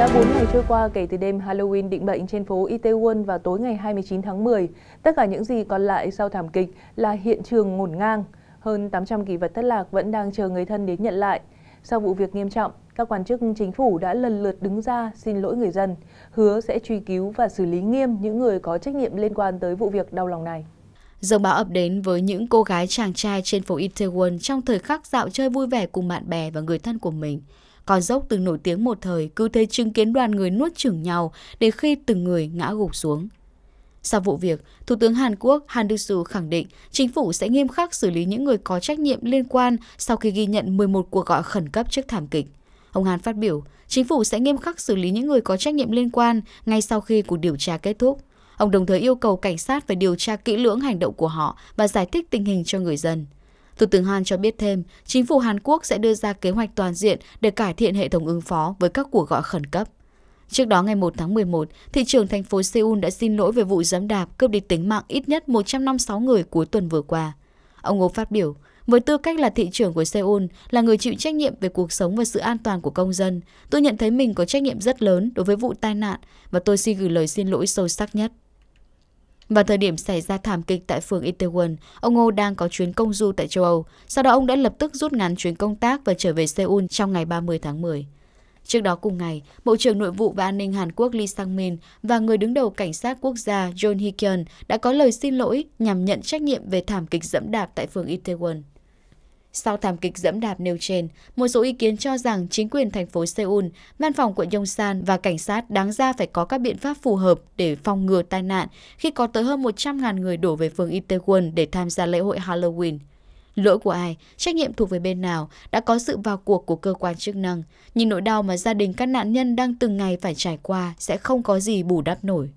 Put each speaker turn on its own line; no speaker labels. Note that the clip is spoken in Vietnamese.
Đã 4 ngày trôi qua kể từ đêm Halloween định bệnh trên phố Itaewon vào tối ngày 29 tháng 10, tất cả những gì còn lại sau thảm kịch là hiện trường ngổn ngang. Hơn 800 kỳ vật thất lạc vẫn đang chờ người thân đến nhận lại. Sau vụ việc nghiêm trọng, các quan chức chính phủ đã lần lượt đứng ra xin lỗi người dân, hứa sẽ truy cứu và xử lý nghiêm những người có trách nhiệm liên quan tới vụ việc đau lòng này. Dòng bão ập đến với những cô
gái chàng trai trên phố Itaewon trong thời khắc dạo chơi vui vẻ cùng bạn bè và người thân của mình. Con dốc từng nổi tiếng một thời cứ thế chứng kiến đoàn người nuốt chửng nhau để khi từng người ngã gục xuống. Sau vụ việc, Thủ tướng Hàn Quốc Han Duc-su khẳng định chính phủ sẽ nghiêm khắc xử lý những người có trách nhiệm liên quan sau khi ghi nhận 11 cuộc gọi khẩn cấp trước thảm kịch. Ông Hàn phát biểu, chính phủ sẽ nghiêm khắc xử lý những người có trách nhiệm liên quan ngay sau khi cuộc điều tra kết thúc. Ông đồng thời yêu cầu cảnh sát phải điều tra kỹ lưỡng hành động của họ và giải thích tình hình cho người dân. Thủ tướng Hàn cho biết thêm, chính phủ Hàn Quốc sẽ đưa ra kế hoạch toàn diện để cải thiện hệ thống ứng phó với các cuộc gọi khẩn cấp. Trước đó ngày 1 tháng 11, thị trưởng thành phố Seoul đã xin lỗi về vụ giấm đạp cướp đi tính mạng ít nhất 156 người cuối tuần vừa qua. Ông Ngô phát biểu, với tư cách là thị trưởng của Seoul, là người chịu trách nhiệm về cuộc sống và sự an toàn của công dân, tôi nhận thấy mình có trách nhiệm rất lớn đối với vụ tai nạn và tôi xin gửi lời xin lỗi sâu sắc nhất. Vào thời điểm xảy ra thảm kịch tại phường Itaewon, ông Ngô đang có chuyến công du tại châu Âu. Sau đó ông đã lập tức rút ngắn chuyến công tác và trở về Seoul trong ngày 30 tháng 10. Trước đó cùng ngày, Bộ trưởng Nội vụ và An ninh Hàn Quốc Lee Sang-min và người đứng đầu Cảnh sát Quốc gia John Hee-kyun đã có lời xin lỗi nhằm nhận trách nhiệm về thảm kịch dẫm đạp tại phường Itaewon. Sau thảm kịch dẫm đạp nêu trên, một số ý kiến cho rằng chính quyền thành phố Seoul, văn phòng quận Yongsan và cảnh sát đáng ra phải có các biện pháp phù hợp để phòng ngừa tai nạn khi có tới hơn 100.000 người đổ về phường Itaewon để tham gia lễ hội Halloween. Lỗi của ai, trách nhiệm thuộc về bên nào, đã có sự vào cuộc của cơ quan chức năng, nhưng nỗi đau mà gia đình các nạn nhân đang từng ngày phải trải qua sẽ không có gì bù đắp nổi.